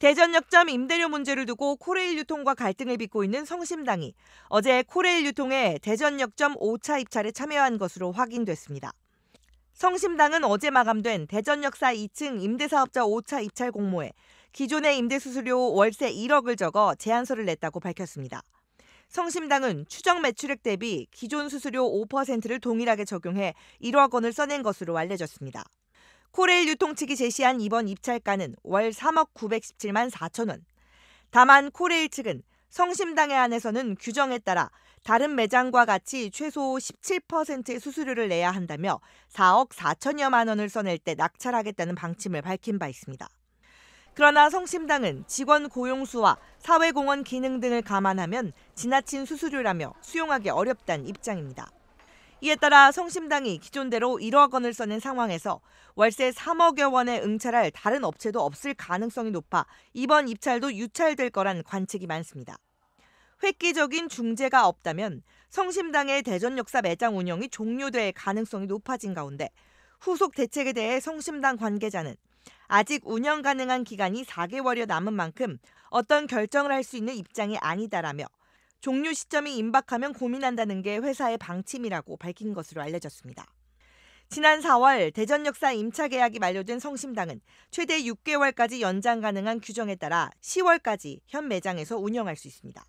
대전역점 임대료 문제를 두고 코레일 유통과 갈등을 빚고 있는 성심당이 어제 코레일 유통에 대전역점 5차 입찰에 참여한 것으로 확인됐습니다. 성심당은 어제 마감된 대전역사 2층 임대사업자 5차 입찰 공모에 기존의 임대수수료 월세 1억을 적어 제안서를 냈다고 밝혔습니다. 성심당은 추정 매출액 대비 기존 수수료 5%를 동일하게 적용해 1억 원을 써낸 것으로 알려졌습니다. 코레일 유통측이 제시한 이번 입찰가는 월 3억 917만 4천 원. 다만 코레일 측은 성심당에 한해서는 규정에 따라 다른 매장과 같이 최소 17%의 수수료를 내야 한다며 4억 4천여만 원을 써낼 때 낙찰하겠다는 방침을 밝힌 바 있습니다. 그러나 성심당은 직원 고용수와 사회공헌 기능 등을 감안하면 지나친 수수료라며 수용하기 어렵다는 입장입니다. 이에 따라 성심당이 기존대로 1억 원을 써낸 상황에서 월세 3억여 원에 응찰할 다른 업체도 없을 가능성이 높아 이번 입찰도 유찰될 거란 관측이 많습니다. 획기적인 중재가 없다면 성심당의 대전 역사 매장 운영이 종료될 가능성이 높아진 가운데 후속 대책에 대해 성심당 관계자는 아직 운영 가능한 기간이 4개월여 남은 만큼 어떤 결정을 할 수 있는 입장이 아니다라며 종료 시점이 임박하면 고민한다는 게 회사의 방침이라고 밝힌 것으로 알려졌습니다. 지난 4월 대전역사 임차 계약이 만료된 성심당은 최대 6개월까지 연장 가능한 규정에 따라 10월까지 현 매장에서 운영할 수 있습니다.